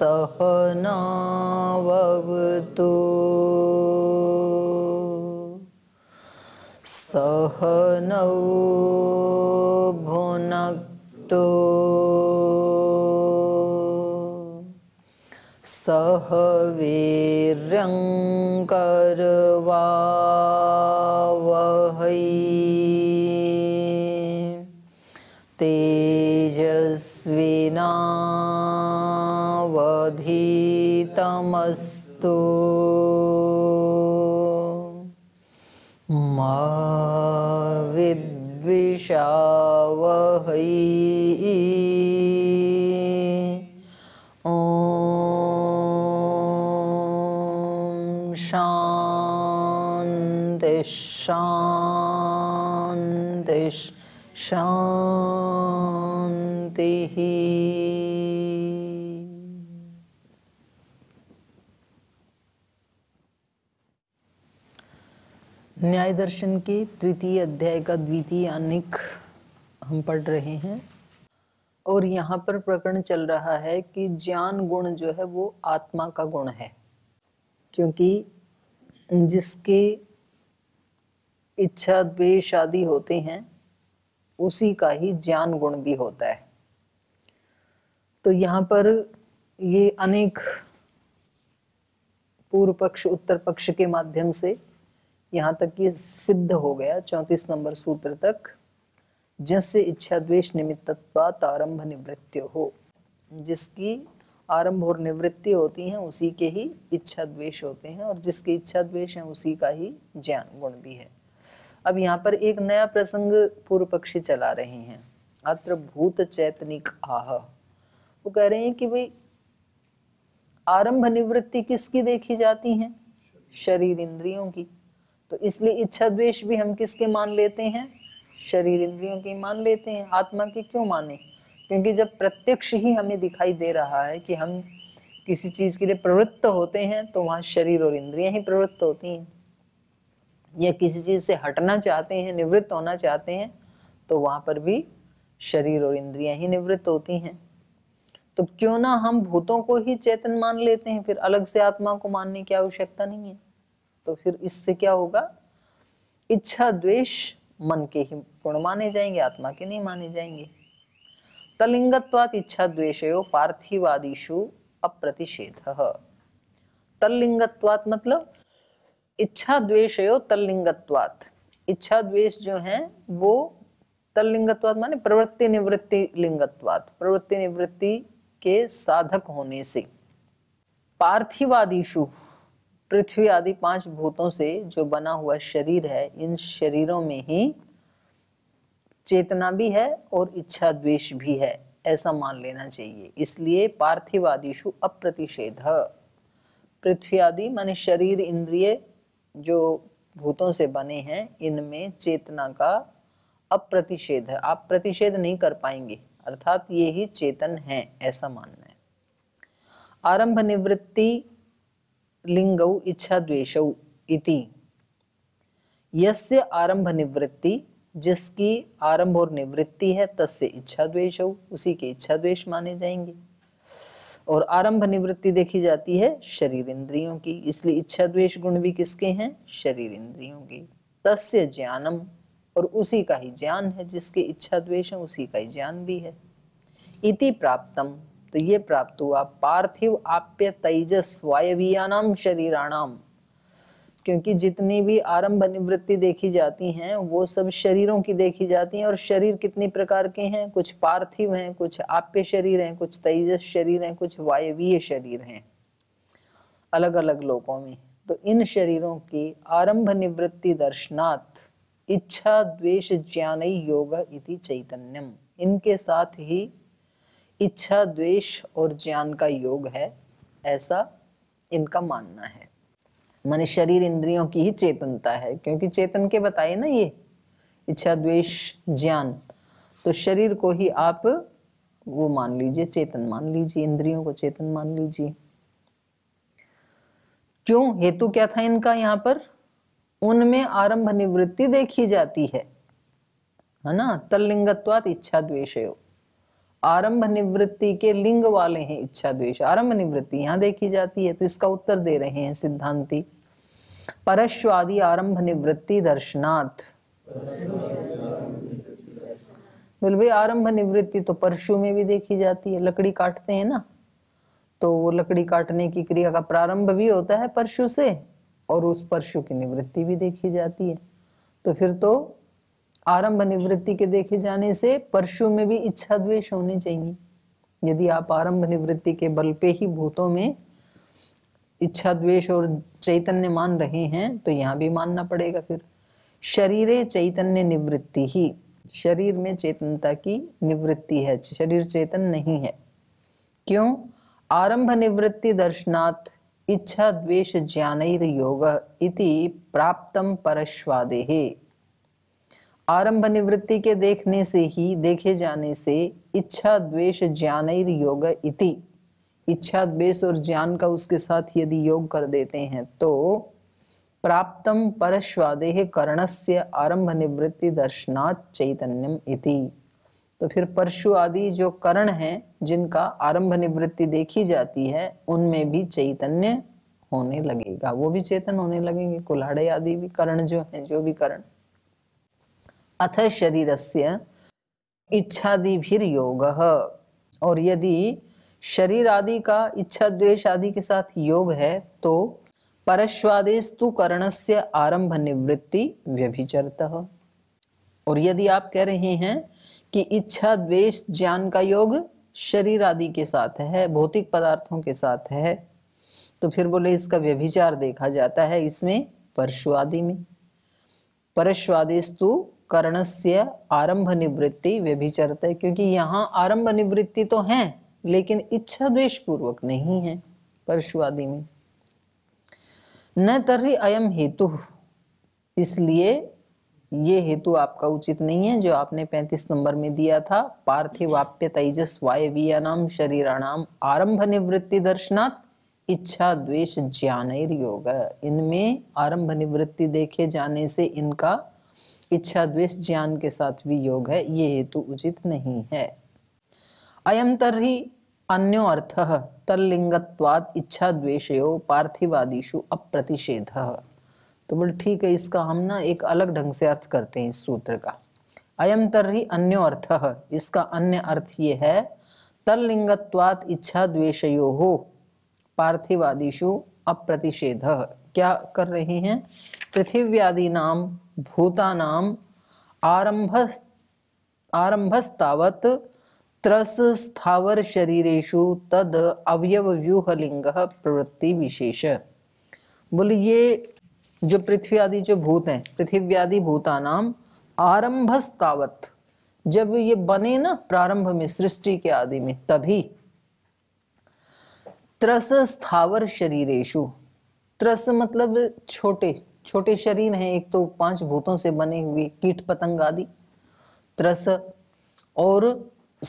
सहनावतु सहनौ भुनक्तु सह वीर्यं करवावहै तेजस्वी अधीतमस्तु मा विद्विषावहै ॐ शान्ति शान्ति शान्तिः न्याय दर्शन के तृतीय अध्याय का द्वितीय अनिक हम पढ़ रहे हैं और यहाँ पर प्रकरण चल रहा है कि ज्ञान गुण जो है वो आत्मा का गुण है क्योंकि जिसके इच्छा द्वेष आदि होते हैं उसी का ही ज्ञान गुण भी होता है तो यहाँ पर ये अनेक पूर्व पक्ष उत्तर पक्ष के माध्यम से यहाँ तक ये सिद्ध हो गया चौंतीस नंबर सूत्र तक जैसे इच्छा द्वेष निमित्तत्वात आरंभ निवृत्त हो जिसकी आरंभ और निवृत्ति होती है उसी के ही इच्छा द्वेष होते हैं और जिसके इच्छा द्वेष है उसी का ही ज्ञान गुण भी है अब यहाँ पर एक नया प्रसंग पूर्व पक्षी चला रहे हैं अत्र भूत चैतनिक आह वो कह रहे हैं कि भाई आरंभ निवृत्ति किसकी देखी जाती है शरीर इंद्रियों की तो इसलिए इच्छा द्वेष भी हम किसके मान लेते हैं शरीर इंद्रियों के मान लेते हैं आत्मा के क्यों माने क्योंकि जब प्रत्यक्ष ही हमें दिखाई दे रहा है कि हम किसी चीज के लिए प्रवृत्त होते हैं तो वहां शरीर और इंद्रियां ही प्रवृत्त होती हैं या किसी चीज से हटना चाहते हैं निवृत्त होना चाहते हैं तो वहां पर भी शरीर और इंद्रियां ही निवृत्त होती हैं तो क्यों ना हम भूतों को ही चेतन मान लेते हैं फिर अलग से आत्मा को मानने की आवश्यकता नहीं है तो फिर इससे क्या होगा इच्छा द्वेष मन के ही गुण माने जाएंगे आत्मा के नहीं माने जाएंगे तलिंगत्वात इच्छा द्वेशयो पार्थिवादिशु अप्रतिषेध तलिंगत्वात मतलब इच्छा द्वेशयो तलिंगत्वात इच्छा द्वेष जो है वो तलिंगत्वात माने प्रवृत्ति निवृत्ति लिंगत्वात प्रवृत्ति निवृत्ति के साधक होने से पार्थिवादिशु पृथ्वी आदि पांच भूतों से जो बना हुआ शरीर है इन शरीरों में ही चेतना भी है और इच्छा द्वेष भी है ऐसा मान लेना चाहिए इसलिए पार्थिव आदिशु अप्रतिषेध पृथ्वी आदि मान शरीर इंद्रिय जो भूतों से बने हैं इनमें चेतना का अप्रतिषेध है आप प्रतिषेध नहीं कर पाएंगे अर्थात ये ही चेतन है ऐसा मानना है आरंभ निवृत्ति लिंगौ इच्छा द्वेषौ इति यस्य आरंभ निवृत्ति जिसकी आरंभ और निवृत्ति है तस्य इच्छा द्वेष उसी के इच्छा द्वेष माने जाएंगे और आरंभ निवृत्ति देखी जाती है शरीर इंद्रियों की इसलिए इच्छा द्वेष गुण भी किसके हैं शरीर इंद्रियों के तस्य ज्ञानम और उसी का ही ज्ञान है जिसके इच्छा द्वेष है उसी का ही ज्ञान भी है इति प्राप्तम तो ये प्राप्त हुआ पार्थिव आप्य तेजस नाम शरीराणाम क्योंकि जितनी भी आरंभ निवृत्ति देखी जाती हैं वो सब शरीरों की देखी जाती हैं और शरीर कितनी प्रकार के हैं कुछ पार्थिव हैं कुछ आप्य शरीर हैं कुछ तेजस शरीर हैं कुछ वायवीय शरीर हैं अलग अलग लोकों में तो इन शरीरों की आरंभ निवृत्ति दर्शनात् इच्छा द्वेष ज्ञान योग इति चैतन्यम इनके साथ ही इच्छा द्वेष और ज्ञान का योग है ऐसा इनका मानना है मन शरीर इंद्रियों की ही चेतनता है क्योंकि चेतन के बताए ना ये इच्छा द्वेष ज्ञान तो शरीर को ही आप वो मान लीजिए चेतन मान लीजिए इंद्रियों को चेतन मान लीजिए क्यों हेतु क्या था इनका यहाँ पर उनमें आरंभ निवृत्ति देखी जाती है है ना तलिंगत्वात इच्छा द्वेष योग आरंभ निवृत्ति के लिंग वाले हैं इच्छा द्वेष आरंभ निवृत्ति यहाँ देखी जाती है तो इसका उत्तर दे रहे हैं सिद्धांति परश्वादी आरंभ निवृत्ति दर्शनाथ बोल भाई आरंभ निवृत्ति तो परशु में भी देखी जाती है लकड़ी काटते हैं ना तो वो लकड़ी काटने की क्रिया का प्रारंभ भी होता है परशु से और उस परशु की निवृत्ति भी देखी जाती है तो फिर तो आरंभ निवृत्ति के देखे जाने से परशु में भी इच्छा द्वेष होने चाहिए यदि आप आरंभ निवृत्ति के बल पे ही भूतों में इच्छा द्वेष और चैतन्य मान रहे हैं तो यहाँ भी मानना पड़ेगा फिर शरीर चैतन्य निवृत्ति ही शरीर में चेतनता की निवृत्ति है शरीर चेतन नहीं है क्यों आरंभ निवृत्ति दर्शनाथ इच्छा द्वेष ज्ञान योग प्राप्तम परश्वादेहे आरंभ निवृत्ति के देखने से ही देखे जाने से इच्छा द्वेष ज्ञान योग इति इच्छा द्वेष और ज्ञान का उसके साथ यदि योग कर देते हैं तो प्राप्तम परस्वादेह कर्णस्य आरंभ निवृत्ति दर्शनात् चैतन्यम इति तो फिर परशु आदि जो करण हैं जिनका आरंभ निवृत्ति देखी जाती है उनमें भी चैतन्य होने लगेगा वो भी चेतन होने लगेंगे कुल्हाड़े आदि भी करण जो है जो भी करण अथ शरीर से योग और यदि शरीर आदि का इच्छा द्वेष आदि के साथ योग है तो परश्वादेस्तु करण से आरंभ निवृत्ति व्यभिचरत और यदि आप कह रहे हैं कि इच्छा द्वेष ज्ञान का योग शरीर आदि के साथ है भौतिक पदार्थों के साथ है तो फिर बोले इसका व्यभिचार देखा जाता है इसमें आदि में परश्वादेस्तु कर्ण से आरंभ निवृत्ति वे भी चरते है क्योंकि यहाँ आरंभ निवृत्ति तो है लेकिन इच्छा द्वेश पूर्वक नहीं है परशुआदि में न तरी अयम हेतु इसलिए ये हेतु आपका उचित नहीं है जो आपने 35 नंबर में दिया था पार्थिवाप्य तेजस वायवीयानाम शरीराणाम आरंभ निवृत्ति दर्शनात् इच्छा द्वेष ज्ञान योग इनमें आरंभ निवृत्ति देखे जाने से इनका इच्छा द्वेष ज्ञान के साथ भी योग है ये हेतु उचित नहीं है अयम तरी अन्यो अर्थ तल्लिंगत्वाद इच्छा द्वेषयो पार्थिवादीशु अप्रतिषेध तो बोल ठीक है इसका हम ना एक अलग ढंग से अर्थ करते हैं इस सूत्र का अयम ही अन्यो अर्थ इसका अन्य अर्थ ये है तलिंग इच्छा द्वेषयो हो अप्रतिषेध क्या कर रहे हैं पृथिव्यादि नाम नाम आरंभ आरंभस्तावत त्रस स्थावर शरीरेशु तद अवयव व्यूह लिंग प्रवृत्ति विशेष बोले ये जो पृथ्वी आदि जो भूत हैं पृथ्वी आदि नाम आरंभस्तावत जब ये बने ना प्रारंभ में सृष्टि के आदि में तभी त्रस स्थावर शरीरेशु त्रस मतलब छोटे छोटे शरीर हैं एक तो पांच भूतों से बने हुए कीट पतंग आदि त्रस और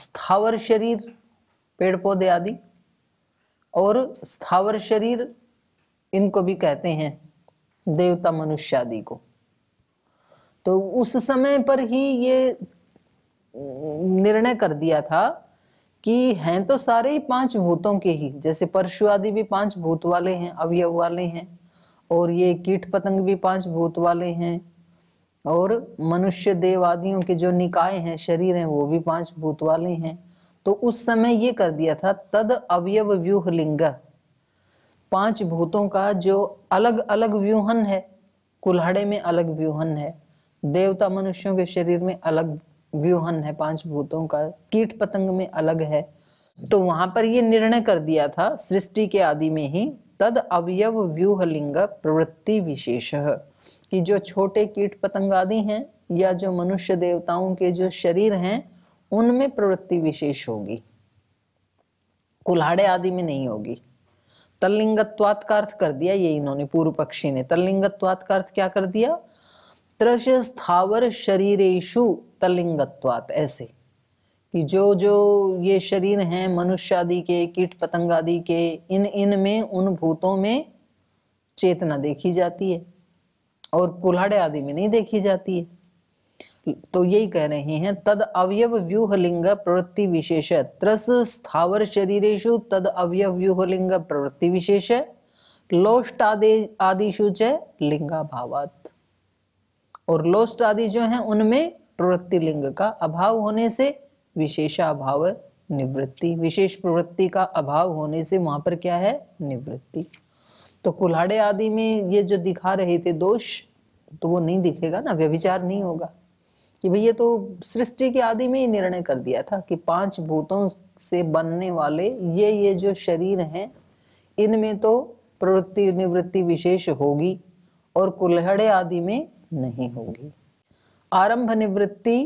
स्थावर शरीर पेड़ पौधे आदि और स्थावर शरीर इनको भी कहते हैं देवता मनुष्य आदि को तो उस समय पर ही ये निर्णय कर दिया था कि हैं तो सारे ही पांच भूतों के ही जैसे परशु आदि भी पांच भूत वाले हैं अवयव वाले हैं और ये कीट पतंग भी पांच भूत वाले हैं और मनुष्य देव आदियों के जो निकाय हैं शरीर हैं वो भी पांच भूत वाले हैं तो उस समय ये कर दिया था तद अवयव व्यूह लिंग पांच भूतों का जो अलग अलग व्यूहन है कुल्हाड़े में अलग व्यूहन है देवता मनुष्यों के शरीर में अलग व्यूहन है पांच भूतों का कीट पतंग में अलग है तो वहां पर ये निर्णय कर दिया था सृष्टि के आदि में ही तद अवयव व्यूहलिंग प्रवृत्ति विशेष कि जो छोटे कीट पतंग आदि हैं या जो मनुष्य देवताओं के जो शरीर हैं उनमें प्रवृत्ति विशेष होगी कुल्हाड़े आदि में नहीं होगी तल्लिंगत्वात अर्थ कर दिया ये इन्होंने पूर्व पक्षी ने तल्लिंगत्वात अर्थ क्या कर दिया त्रश स्थावर शरीरेशु तलिंगत्वात ऐसे कि जो जो ये शरीर हैं मनुष्य आदि के कीट पतंग आदि के इन इन में उन भूतों में चेतना देखी जाती है और कुल्हाड़े आदि में नहीं देखी जाती है तो यही कह रहे हैं तद अवयव व्यूह लिंग प्रवृत्ति विशेष त्रस स्थावर शरीरेशु तद अवयव व्यूह लिंग प्रवृत्ति विशेष लोष्ट आदि आदिशु च लिंगा भावात और लोस्ट आदि जो है उनमें प्रवृत्ति लिंग का अभाव होने से विशेषाभाव निवृत्ति विशेष प्रवृत्ति का अभाव होने से वहां पर क्या है निवृत्ति तो कुल्हाड़े आदि में ये जो दिखा रहे थे दोष तो वो नहीं दिखेगा ना व्यभिचार नहीं होगा कि भैया तो सृष्टि के आदि में ही निर्णय कर दिया था कि पांच भूतों से बनने वाले ये ये जो शरीर हैं इनमें तो प्रवृत्ति निवृत्ति विशेष होगी और कुल्हड़े आदि में नहीं होगी आरंभ निवृत्ति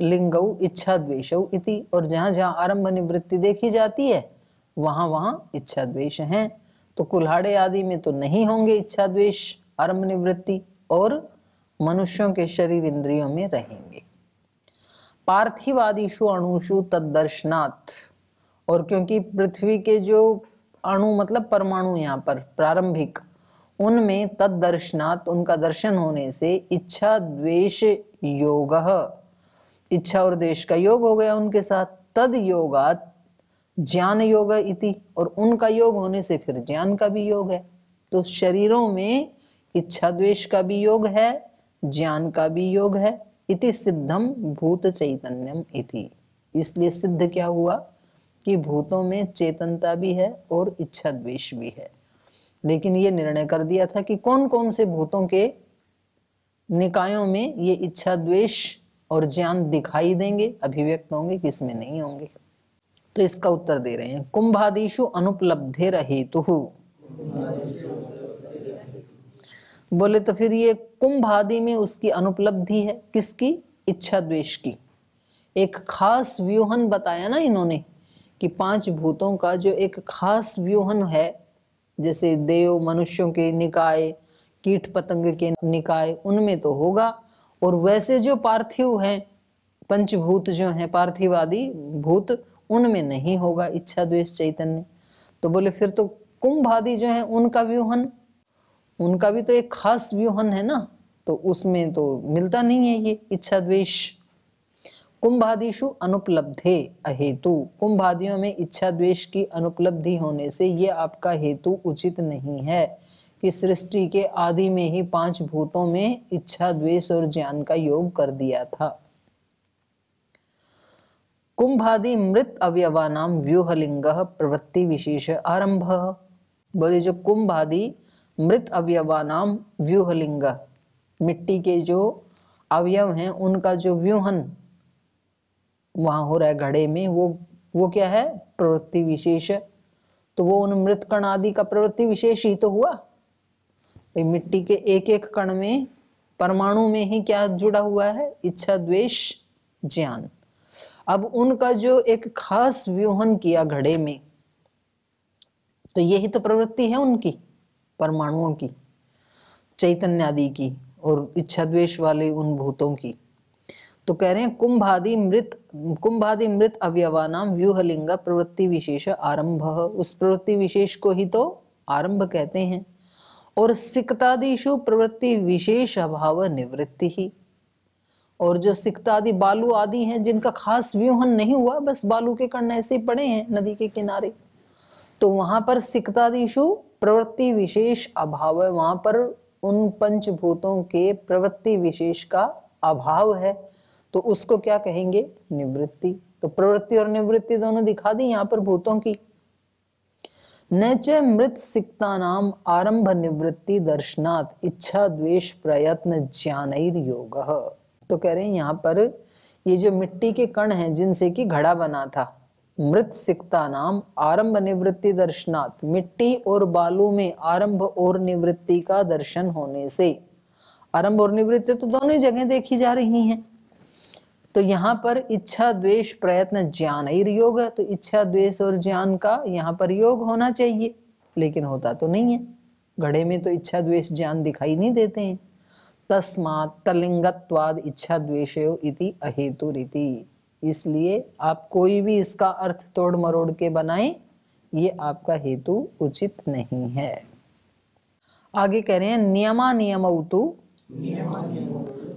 लिंग इच्छा द्वेश और जहाँ जहां आरंभ निवृत्ति देखी जाती है वहां वहां इच्छा द्वेश है तो कुल्हाड़े आदि में तो नहीं होंगे इच्छा द्वेश आरंभ निवृत्ति और मनुष्यों के शरीर इंद्रियों में रहेंगे पार्थिव आदिशु अणुषु तदर्शनात् और क्योंकि पृथ्वी के जो अणु मतलब परमाणु यहाँ पर प्रारंभिक उनमें तदर्शनात् उनका दर्शन होने से इच्छा द्वेष योग इच्छा और द्वेश का योग हो गया उनके साथ तद योगात ज्ञान योग इति और उनका योग होने से फिर ज्ञान का भी योग है तो शरीरों में इच्छा द्वेष का भी योग है ज्ञान का भी योग है इति सिद्धम भूत चैतन्यम इति इसलिए सिद्ध क्या हुआ कि भूतों में चेतनता भी है और इच्छा द्वेष भी है लेकिन ये निर्णय कर दिया था कि कौन कौन से भूतों के निकायों में ये इच्छा द्वेष और ज्ञान दिखाई देंगे अभिव्यक्त होंगे किसमें नहीं होंगे तो इसका उत्तर दे रहे हैं कुंभादिशु अनुपलब्धे हेतु बोले तो फिर ये कुंभादि में उसकी अनुपलब्धि है किसकी इच्छा द्वेष की एक खास व्यूहन बताया ना इन्होंने कि पांच भूतों का जो एक खास व्यूहन है जैसे देव मनुष्यों के निकाय कीट पतंग के निकाय उनमें तो होगा और वैसे जो पार्थिव हैं पंचभूत जो हैं आदि भूत उनमें नहीं होगा इच्छा द्वेष चैतन्य तो बोले फिर तो कुंभ आदि जो है उनका व्यूहन उनका भी तो एक खास व्यूहन है ना तो उसमें तो मिलता नहीं है ये इच्छा द्वेष कुंभादिशु अनुपलब्धे अहेतु कुंभादियों में इच्छा द्वेष की अनुपलब्धि होने से ये आपका हेतु उचित नहीं है कि सृष्टि के आदि में ही पांच भूतों में इच्छा द्वेष और ज्ञान का योग कर दिया था कुंभादि मृत अवयवा नाम व्यूहलिंग प्रवृत्ति विशेष आरंभ बोले जो कुंभादि मृत अवयवा नाम व्यूहलिंग मिट्टी के जो अवयव हैं उनका जो व्यूहन वहाँ हो रहा है घड़े में वो वो क्या है प्रवृत्ति विशेष तो वो उन मृत कण आदि का प्रवृत्ति विशेष ही तो हुआ मिट्टी के एक एक कण में परमाणु में ही क्या जुड़ा हुआ है इच्छा द्वेष ज्ञान अब उनका जो एक खास व्यूहन किया घड़े में तो यही तो प्रवृत्ति है उनकी परमाणुओं की चैतन्य आदि की और इच्छा द्वेष वाले उन भूतों की तो कह रहे हैं कुंभ आदि मृत कुंभादि मृत अवयवा नाम व्यूहलिंग प्रवृत्ति विशेष आरंभ उस प्रवृत्ति विशेष को ही तो आरंभ कहते हैं और सिक्तादिशु प्रवृत्ति विशेष अभाव निवृत्ति ही और जो सिक्तादि बालू आदि हैं जिनका खास व्यूहन नहीं हुआ बस बालू के कण ऐसे पड़े हैं नदी के किनारे तो वहां पर सिक्तादिशु प्रवृत्ति विशेष अभाव है वहां पर उन पंचभूतों के प्रवृत्ति विशेष का अभाव है तो उसको क्या कहेंगे निवृत्ति तो प्रवृत्ति और निवृत्ति दोनों दिखा दी यहाँ पर भूतों की नच मृत सिक्ता नाम आरंभ निवृत्ति दर्शनात् इच्छा द्वेष प्रयत्न ज्ञान योग तो कह रहे हैं यहाँ पर ये जो मिट्टी के कण हैं जिनसे कि घड़ा बना था मृत सिक्ता नाम आरंभ निवृत्ति दर्शनात् मिट्टी और बालू में आरंभ और निवृत्ति का दर्शन होने से आरंभ और निवृत्ति तो दोनों जगह देखी जा रही हैं तो यहाँ पर इच्छा द्वेष प्रयत्न ज्ञान योग है तो इच्छा द्वेष और ज्ञान का यहाँ पर योग होना चाहिए लेकिन होता तो नहीं है घड़े में तो इच्छा द्वेष ज्ञान दिखाई नहीं देते हैं तस्मात तलिंगत्वाद इच्छा द्वेषयो इति अहेतु रीति इसलिए आप कोई भी इसका अर्थ तोड़ मरोड़ के बनाए ये आपका हेतु उचित नहीं है आगे कह रहे हैं नियमा नियम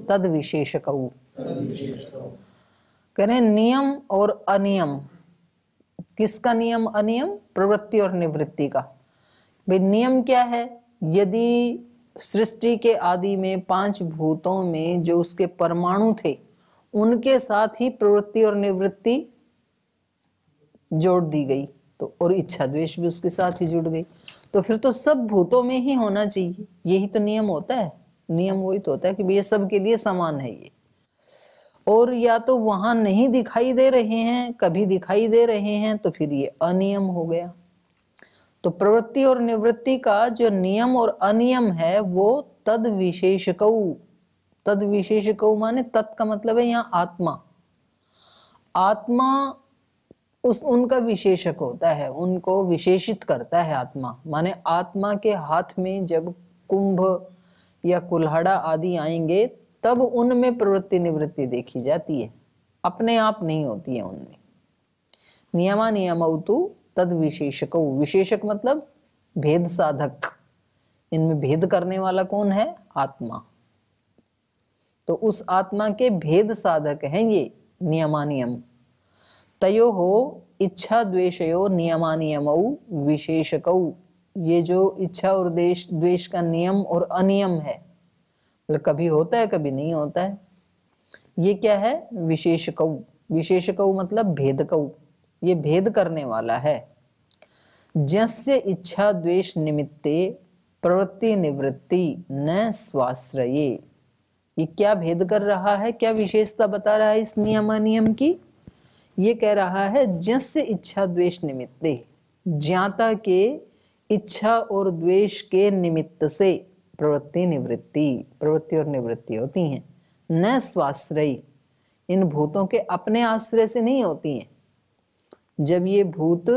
तद विशेषकऊ कह रहे नियम और अनियम किसका नियम अनियम प्रवृत्ति और निवृत्ति का भाई नियम क्या है यदि सृष्टि के आदि में पांच भूतों में जो उसके परमाणु थे उनके साथ ही प्रवृत्ति और निवृत्ति जोड़ दी गई तो और इच्छा द्वेष भी उसके साथ ही जुड़ गई तो फिर तो सब भूतों में ही होना चाहिए यही तो नियम होता है नियम वही तो होता है कि भैया सबके लिए समान है ये और या तो वहां नहीं दिखाई दे रहे हैं कभी दिखाई दे रहे हैं तो फिर ये अनियम हो गया तो प्रवृत्ति और निवृत्ति का जो नियम और अनियम है वो तद विशेषकौ तद विशेषकौ माने तत् का मतलब है यहाँ आत्मा आत्मा उस उनका विशेषक होता है उनको विशेषित करता है आत्मा माने आत्मा के हाथ में जब कुंभ या कुल्हाड़ा आदि आएंगे तब उनमें प्रवृत्ति निवृत्ति देखी जाती है अपने आप नहीं होती है उनमें नियमा नियमवतु तद विशेषक विशेषक मतलब भेद साधक इनमें भेद करने वाला कौन है आत्मा तो उस आत्मा के भेद साधक हैं ये नियमानियम तयो हो इच्छा द्वेषयो नियमानियम विशेषक ये जो इच्छा और देश द्वेष का नियम और अनियम है मतलब कभी होता है कभी नहीं होता है ये क्या है विशेष कऊ विशेष कऊ मतलब भेद कऊ ये भेद करने वाला है जस्य इच्छा द्वेष निमित्ते प्रवृत्ति निवृत्ति न स्वाश्रय ये क्या भेद कर रहा है क्या विशेषता बता रहा है इस नियम नियम की ये कह रहा है जस्य इच्छा द्वेष निमित्ते ज्ञाता के इच्छा और द्वेष के निमित्त से प्रवृत्ति निवृत्ति प्रवृत्ति और निवृत्ति होती हैं न स्वाश्रयी इन भूतों के अपने आश्रय से नहीं होती हैं जब ये भूत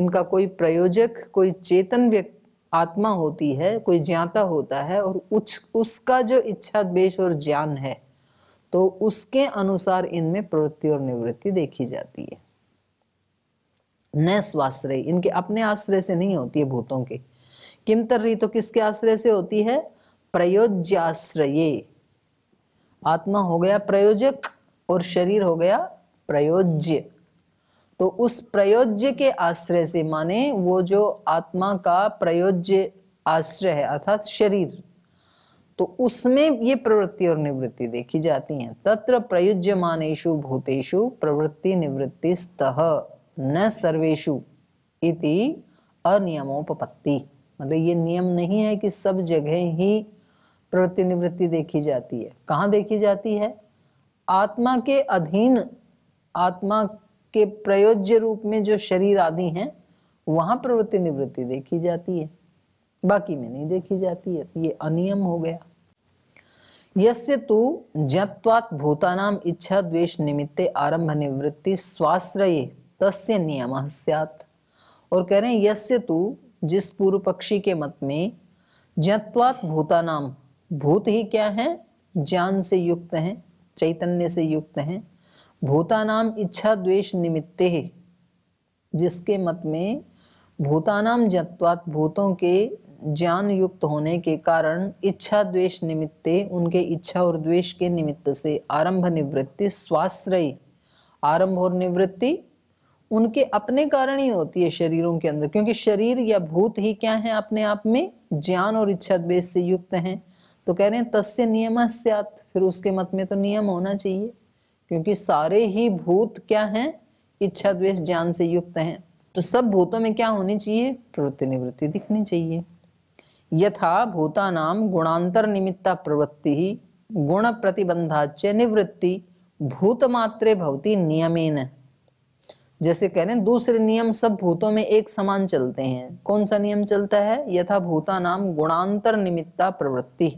इनका कोई प्रयोजक कोई चेतन व्यक्ति आत्मा होती है कोई ज्ञाता होता है और उस उसका जो इच्छा द्वेश और ज्ञान है तो उसके अनुसार इनमें प्रवृत्ति और निवृत्ति देखी जाती है न स्वाश्रय इनके अपने आश्रय से नहीं होती है भूतों के किम तर्री तो किसके आश्रय से होती है प्रयोज्याश्रय आत्मा हो गया प्रयोजक और शरीर हो गया प्रयोज्य तो उस प्रयोज्य के आश्रय से माने वो जो आत्मा का प्रयोज्य आश्रय है अर्थात शरीर तो उसमें ये प्रवृत्ति और निवृत्ति देखी जाती है तत्र मानेशु भूतेषु प्रवृत्ति निवृत्ति स्तः न सर्वेशु इति अनियमोपत्ति मतलब ये नियम नहीं है कि सब जगह ही प्रवृत्ति निवृत्ति देखी जाती है कहाँ देखी जाती है आत्मा के अधीन आत्मा के प्रयोज्य रूप में जो शरीर आदि हैं वहां प्रवृत्ति निवृत्ति देखी जाती है बाकी में नहीं देखी जाती है ये अनियम हो गया यस्य तु जत्वात् भूतानाम इच्छा द्वेष निमित्ते आरंभ निवृत्ति स्वाश्रय तस्य नियम स्यात् और कह रहे हैं यस्य तु जिस पूर्व पक्षी के मत में ज्ञत्वात् भूतानाम भूत ही क्या है ज्ञान से युक्त हैं चैतन्य से युक्त हैं भूतानाम इच्छा द्वेष निमित्ते है जिसके मत में भूतानाम जत्वात भूतों के ज्ञान युक्त होने के कारण इच्छा द्वेष निमित्ते उनके इच्छा और द्वेष के निमित्त से आरंभ निवृत्ति स्वाश्रयी आरंभ और निवृत्ति उनके अपने कारण ही होती है शरीरों के अंदर क्योंकि शरीर या भूत ही क्या है अपने आप में ज्ञान और इच्छा द्वेष से युक्त हैं तो कह रहे हैं तस्य नियम फिर उसके मत में तो नियम होना चाहिए क्योंकि सारे ही भूत क्या हैं इच्छा द्वेष ज्ञान से युक्त हैं तो सब भूतों में क्या होनी चाहिए प्रवृत्ति निवृत्ति दिखनी चाहिए यथा भूता नाम गुणांतर निमित्ता प्रवृत्ति ही गुण प्रतिबंधाच्य निवृत्ति भूतमात्रे भवती नियमेन जैसे कह रहे हैं दूसरे नियम सब भूतों में एक समान चलते हैं कौन सा नियम चलता है यथा भूता नाम गुणांतर निमित्ता प्रवृत्ति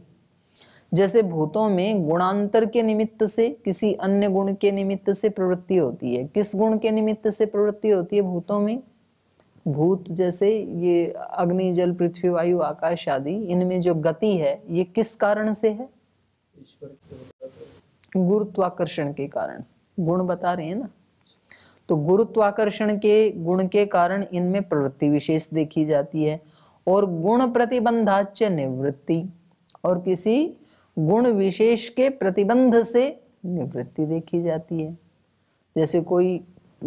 जैसे भूतों में गुणांतर के निमित्त से किसी अन्य गुण के निमित्त से प्रवृत्ति होती है किस गुण के निमित्त से प्रवृत्ति होती है भूतों में भूत जैसे ये अग्नि जल पृथ्वी वायु आकाश आदि इनमें जो गति है ये किस कारण से है गुरुत्वाकर्षण के कारण गुण बता रहे हैं ना तो गुरुत्वाकर्षण के गुण के कारण इनमें प्रवृत्ति विशेष देखी जाती है और गुण प्रतिबंधाच्य निवृत्ति और किसी गुण विशेष के प्रतिबंध से निवृत्ति देखी जाती है जैसे कोई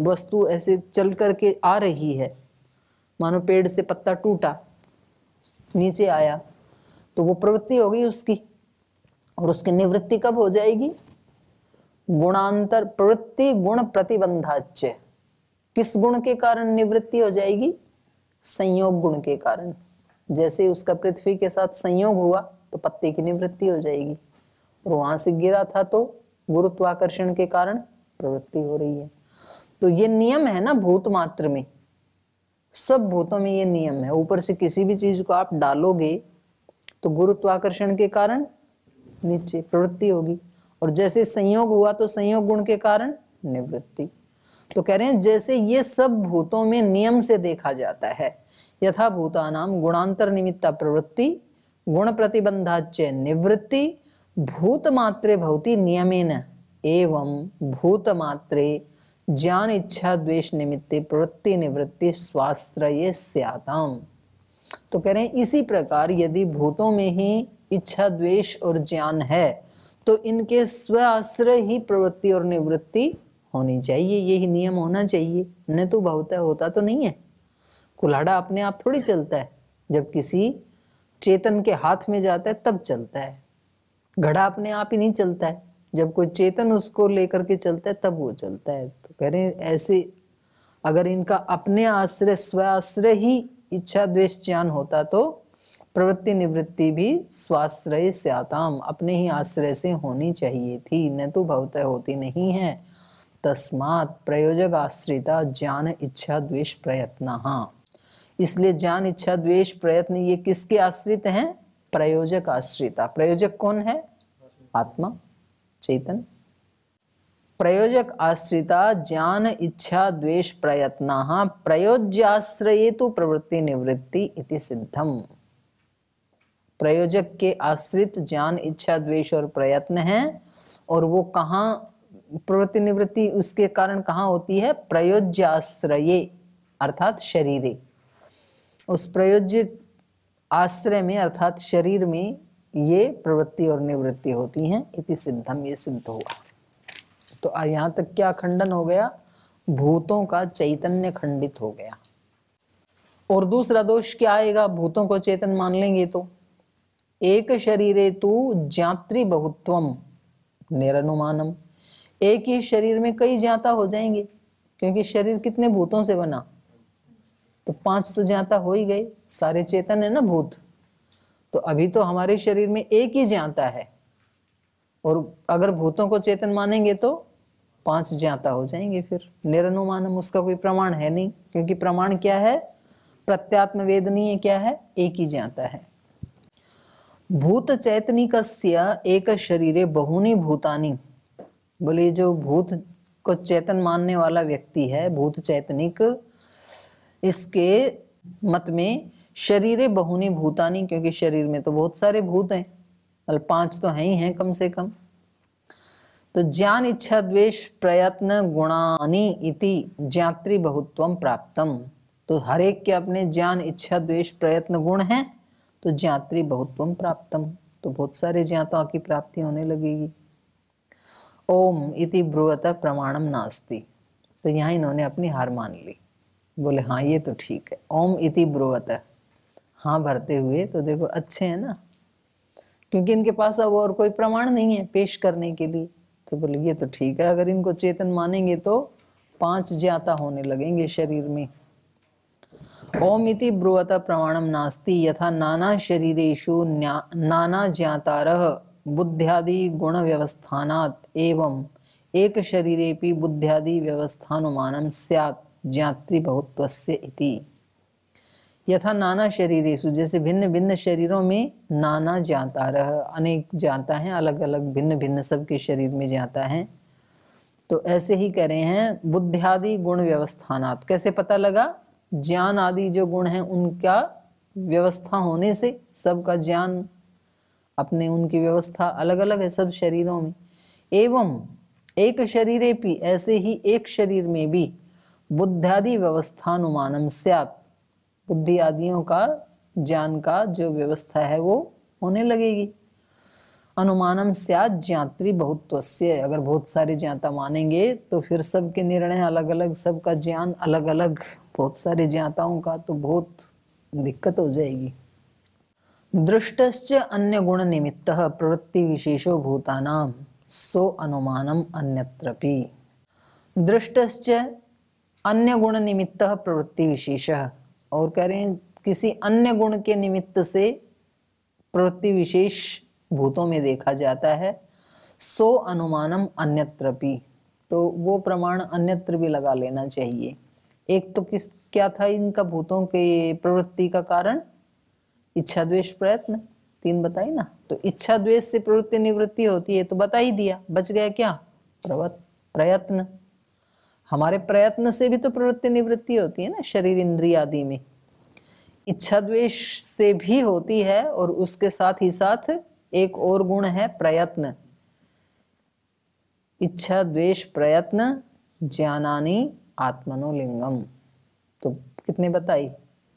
वस्तु ऐसे चल करके आ रही है मानो पेड़ से पत्ता टूटा नीचे आया तो वो प्रवृत्ति होगी उसकी और उसकी निवृत्ति कब हो जाएगी गुणांतर प्रवृत्ति गुण प्रतिबंधाच्य किस गुण के कारण निवृत्ति हो जाएगी संयोग गुण के कारण जैसे उसका पृथ्वी के साथ संयोग हुआ तो पत्ते की निवृत्ति हो जाएगी और वहां से गिरा था तो गुरुत्वाकर्षण के कारण प्रवृत्ति हो रही है तो ये नियम है ना भूत मात्र में सब भूतों में ये नियम है ऊपर से किसी भी चीज को आप डालोगे तो गुरुत्वाकर्षण के कारण नीचे प्रवृत्ति होगी और जैसे संयोग हुआ तो संयोग गुण के कारण निवृत्ति तो कह रहे हैं जैसे ये सब भूतों में नियम से देखा जाता है यथा भूतानाम गुणांतर निमित्ता प्रवृत्ति गुण प्रतिबंधाच निवृत्ति भूत मात्रे भवती नियमेन एवं भूत मात्रे ज्ञान इच्छा द्वेष निमित्ते प्रवृत्ति निवृत्ति स्वास्त्रये स्याताम तो कह रहे हैं इसी प्रकार यदि भूतों में ही इच्छा द्वेष और ज्ञान है तो इनके स्व आश्रय ही प्रवृत्ति और निवृत्ति होनी चाहिए यही नियम होना चाहिए न तो बहुता होता तो नहीं है कुल्हाड़ा अपने आप थोड़ी चलता है जब किसी चेतन के हाथ में जाता है तब चलता है घड़ा अपने आप ही नहीं चलता है जब कोई चेतन उसको लेकर के चलता है तब वो चलता है तो कह रहे ऐसे अगर इनका अपने आश्रय स्व आश्रय ही इच्छा द्वेष ज्ञान होता तो प्रवृत्ति निवृत्ति भी स्वाश्रय से आताम अपने ही आश्रय से होनी चाहिए थी न तो भवतः होती नहीं है तस्मात प्रयोजक आश्रिता ज्ञान इच्छा द्वेष प्रयत्न हाँ इसलिए ज्ञान इच्छा द्वेष प्रयत्न ये किसके आश्रित हैं प्रयोजक आश्रिता प्रयोजक कौन है आत्मा चेतन प्रयोजक आश्रिता ज्ञान इच्छा द्वेष प्रयत्न प्रयोज्याश्रय तो प्रवृत्ति निवृत्ति इति सिद्धम प्रयोजक के आश्रित ज्ञान इच्छा द्वेष और प्रयत्न है और वो कहा प्रवृत्ति निवृत्ति उसके कारण कहा होती है प्रयोज्याश्रय अर्थात शरीर उस प्रयोज्य आश्रय में अर्थात शरीर में ये प्रवृत्ति और निवृत्ति होती हैं इति सिद्धम ये सिद्ध हुआ तो यहाँ तक क्या खंडन हो गया भूतों का चैतन्य खंडित हो गया और दूसरा दोष क्या आएगा भूतों को चेतन मान लेंगे तो एक शरीरे तो जात्री बहुत्व निरनुमानम एक ही शरीर में कई ज्ञाता हो जाएंगे क्योंकि शरीर कितने भूतों से बना तो पांच तो ज्ञाता हो ही गए सारे चेतन है ना भूत तो अभी तो हमारे शरीर में एक ही ज्ञाता है और अगर भूतों को चेतन मानेंगे तो पांच ज्ञाता हो जाएंगे फिर निरनुमानम उसका कोई प्रमाण है नहीं क्योंकि प्रमाण क्या है प्रत्यात्म वेदनीय क्या है एक ही ज्ञाता है भूत चैतनिक एक शरीर बहुनी भूतानी बोले जो भूत को चेतन मानने वाला व्यक्ति है भूत चैतनिक इसके मत में शरीर बहुनी भूतानी क्योंकि शरीर में तो बहुत सारे भूत हैं मतलब पांच तो हैं ही हैं कम से कम तो ज्ञान इच्छा द्वेष प्रयत्न गुणानी इति ज्ञात्री बहुत्वम प्राप्तम तो हरेक के अपने ज्ञान इच्छा द्वेष प्रयत्न गुण हैं तो ज्ञात्री बहुत्वम प्राप्तम तो बहुत सारे ज्ञाताओं की प्राप्ति होने लगेगी ओम इति ब्रुवतः प्रमाणम नास्ति तो यहाँ इन्होंने अपनी हार मान ली बोले हाँ ये तो ठीक है ओम इति ब्रुवत हाँ भरते हुए तो देखो अच्छे हैं ना क्योंकि इनके पास अब और कोई प्रमाण नहीं है पेश करने के लिए तो बोले ये तो ठीक है अगर इनको चेतन मानेंगे तो पांच ज्ञाता होने लगेंगे शरीर में ओमिति ब्रुवत प्रमाणम नास्ति यथा नाना शरीरेषु नाना ज्ञातारः बुद्ध्यादि गुण व्यवस्थानात एवं एक शरीरे बुद्ध्यादि व्यवस्थानुमानम स्यात् ज्ञातृबहुत्वस्य इति यथा नाना शरीरेषु जैसे भिन्न भिन्न शरीरों में नाना ज्ञाता रह अनेक ज्ञाता है अलग अलग भिन्न भिन्न सबके शरीर में ज्ञाता है तो ऐसे ही कह रहे हैं बुद्धियादि गुण व्यवस्थानात् कैसे पता लगा ज्ञान आदि जो गुण हैं उनका व्यवस्था होने से सबका ज्ञान अपने उनकी व्यवस्था अलग अलग है सब शरीरों में एवं एक शरीर भी ऐसे ही एक शरीर में भी बुद्धादि व्यवस्थानुमानम स्यात बुद्धि आदियों का ज्ञान का जो व्यवस्था है वो होने लगेगी अनुमानम स्यात ज्ञात्री बहुत अगर बहुत सारे ज्ञाता मानेंगे तो फिर सबके निर्णय अलग अलग सबका ज्ञान अलग अलग बहुत सारे ज्ञाताओं का तो बहुत दिक्कत हो जाएगी दृष्ट अन्य गुण निमित्त प्रवृत्ति विशेषो भूतानाम सो अनुमानम अन्यत्रपि दृष्ट अन्य गुण निमित्त प्रवृत्ति विशेष और कह रहे हैं किसी अन्य गुण के निमित्त से प्रवृत्ति विशेष भूतों में देखा जाता है सो अनुमानम अन्यत्रपि तो वो प्रमाण अन्यत्र भी लगा लेना चाहिए एक तो किस क्या था इनका भूतों के प्रवृत्ति का कारण इच्छा द्वेष प्रयत्न तीन बताई ना तो इच्छा द्वेष से प्रवृत्ति निवृत्ति होती है तो बता ही दिया बच गया क्या प्रयत्न हमारे प्रयत्न से भी तो प्रवृत्ति निवृत्ति होती है ना शरीर इंद्रिय आदि में इच्छा द्वेष से भी होती है और उसके साथ ही साथ एक और गुण है प्रयत्न इच्छा द्वेष प्रयत्न ज्ञानानी आत्मनोलिंगम तो कितने बताई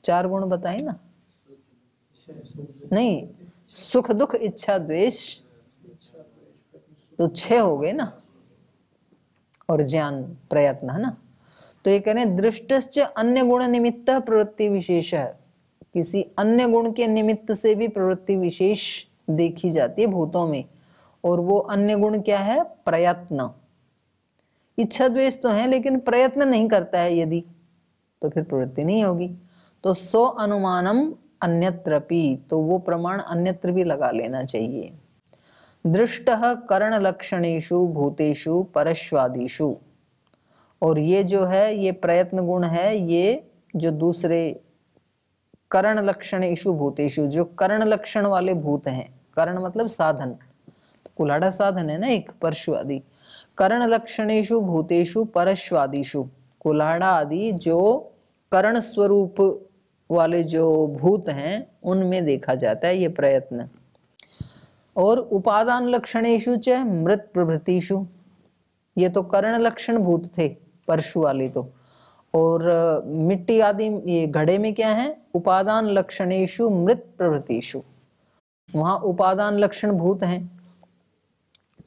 चार गुण बताए ना नहीं सुख दुख इच्छा द्वेष तो छह हो गए ना और ज्ञान प्रयत्न है ना तो ये कह रहे हैं दृष्टश्च अन्य गुण निमित्त प्रवृत्ति विशेष है किसी अन्य गुण के निमित्त से भी प्रवृत्ति विशेष देखी जाती है भूतों में और वो अन्य गुण क्या है प्रयत्न इच्छा द्वेष तो है लेकिन प्रयत्न नहीं करता है यदि तो फिर प्रवृत्ति नहीं होगी तो सो अनुमानम अन्यत्रपि तो वो प्रमाण अन्यत्र भी लगा लेना चाहिए दृष्ट करण लक्षणेशु भूतेषु परश्वादिषु और ये जो है ये प्रयत्न गुण है ये जो दूसरे करण लक्षण इशु भूतेशु जो करण लक्षण वाले भूत हैं करण मतलब साधन साधन है ना एक आदि करण लक्षणेशु भूतेषु परश्वादिशु कुलाड़ा आदि जो कर्ण स्वरूप वाले जो भूत हैं उनमें देखा जाता है ये प्रयत्न और उपादान लक्षणेशु च मृत प्रभृतिशु ये तो कर्ण लक्षण भूत थे परशु वाले तो और मिट्टी आदि ये घड़े में क्या है उपादान लक्षणेशु मृत प्रभृतिशु वहां उपादान लक्षण भूत हैं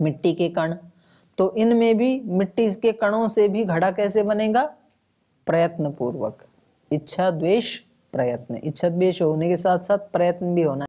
मिट्टी के कण तो इनमें भी मिट्टी के कणों से भी घड़ा कैसे बनेगा प्रयत्न पूर्वक इच्छा द्वेष प्रयत्न इच्छा द्वेष होने के साथ साथ प्रयत्न भी होना